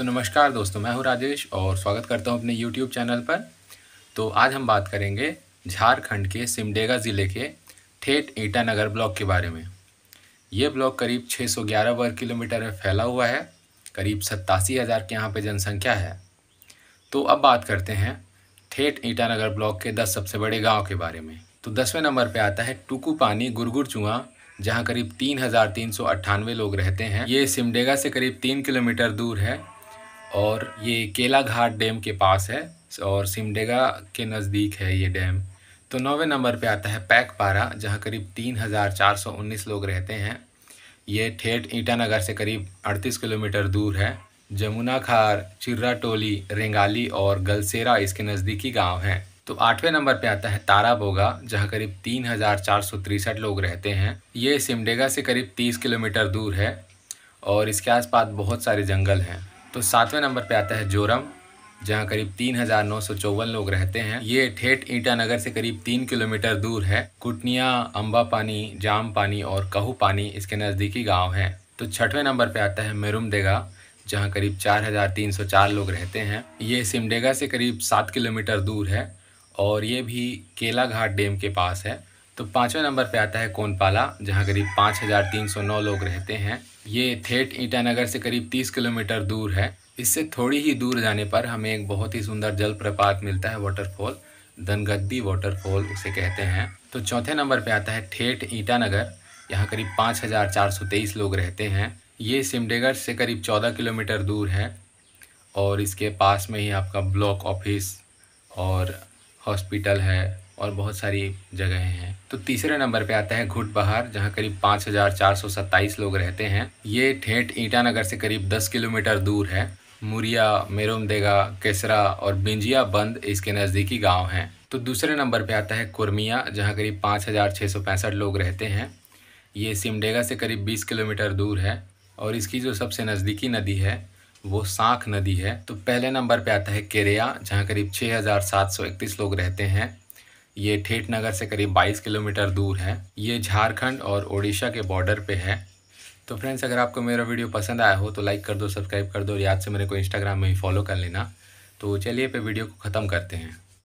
तो नमस्कार दोस्तों मैं हूं राजेश और स्वागत करता हूं अपने YouTube चैनल पर तो आज हम बात करेंगे झारखंड के सिमडेगा ज़िले के ठेठ ईटानगर ब्लॉक के बारे में ये ब्लॉक करीब 611 वर्ग किलोमीटर में फैला हुआ है करीब सत्तासी हज़ार के यहाँ पर जनसंख्या है तो अब बात करते हैं ठेठ ईटानगर ब्लॉक के दस सबसे बड़े गाँव के बारे में तो दसवें नंबर पर आता है टुकू पानी गुरगुरचुआ जहाँ करीब तीन हज़ार तीन सौ अट्ठानवे लोग रहते हैं ये सिमडेगा से करीब तीन किलोमीटर दूर है और ये केला घाट डैम के पास है और सिमडेगा के नज़दीक है ये डैम तो नौवे नंबर पे आता है पैक पारा जहाँ करीब तीन हज़ार चार सौ उन्नीस लोग रहते हैं ये ठेठ ईटानगर से करीब अड़तीस किलोमीटर दूर है जमुना खार चिर्रा टोली रेंगाली और गलसेरा इसके नज़दीकी गांव हैं तो आठवें नंबर पे आता है ताराबोगा जहाँ करीब तीन हज़ार चार सौ तिरसठ लोग रहते हैं ये सिमडेगा से करीब तीस किलोमीटर दूर है और इसके आसपास बहुत सारे जंगल हैं तो सातवें नंबर पे आता है जोरम जहाँ करीब तीन हजार नौ सौ चौवन लोग रहते हैं ये ठेठ ईटानगर से करीब तीन किलोमीटर दूर है कुटनिया अम्बा पानी जाम पानी और कहू पानी इसके नज़दीकी गांव हैं तो छठवें नंबर पे आता है मेरुमदेगा जहाँ करीब चार हजार तीन सौ चार लोग रहते हैं ये सिमडेगा से करीब सात किलोमीटर दूर है और ये भी केला घाट डैम के पास है तो पाँचवें नंबर पे आता है कोनपाला जहाँ करीब पाँच हज़ार तीन सौ नौ लोग रहते हैं ये थेट ईटानगर से करीब तीस किलोमीटर दूर है इससे थोड़ी ही दूर जाने पर हमें एक बहुत ही सुंदर जलप्रपात मिलता है वाटरफॉल दनगद्दी वाटरफॉल उसे कहते हैं तो चौथे नंबर पे आता है ठेठ ईटानगर यहाँ करीब पाँच हज़ार चार सौ तेईस लोग रहते हैं ये सिमडेगर से करीब चौदह किलोमीटर दूर है और इसके पास में ही आपका ब्लॉक ऑफिस और हॉस्पिटल है और बहुत सारी जगहें हैं तो तीसरे नंबर पे आता है घुट बहार जहाँ करीब पाँच हज़ार चार सौ सत्ताईस लोग रहते हैं ये ठेठ ईटानगर से करीब दस किलोमीटर दूर है मुरिया मेरोमदेगा केसरा और बिंजिया बंद इसके नज़दीकी गांव हैं तो दूसरे नंबर पे आता है कुर्मिया जहाँ करीब पाँच हज़ार छः सौ पैंसठ लोग रहते हैं ये सिमडेगा से करीब बीस किलोमीटर दूर है और इसकी जो सबसे नज़दीकी नदी है वो सांख नदी है तो पहले नंबर पे आता है केरिया जहाँ करीब छः हज़ार सात सौ इकतीस लोग रहते हैं ये ठेठ नगर से करीब 22 किलोमीटर दूर है ये झारखंड और उड़ीसा के बॉर्डर पे है तो फ्रेंड्स अगर आपको मेरा वीडियो पसंद आया हो तो लाइक कर दो सब्सक्राइब कर दो और याद से मेरे को इंस्टाग्राम में ही फॉलो कर लेना तो चलिए पे वीडियो को ख़त्म करते हैं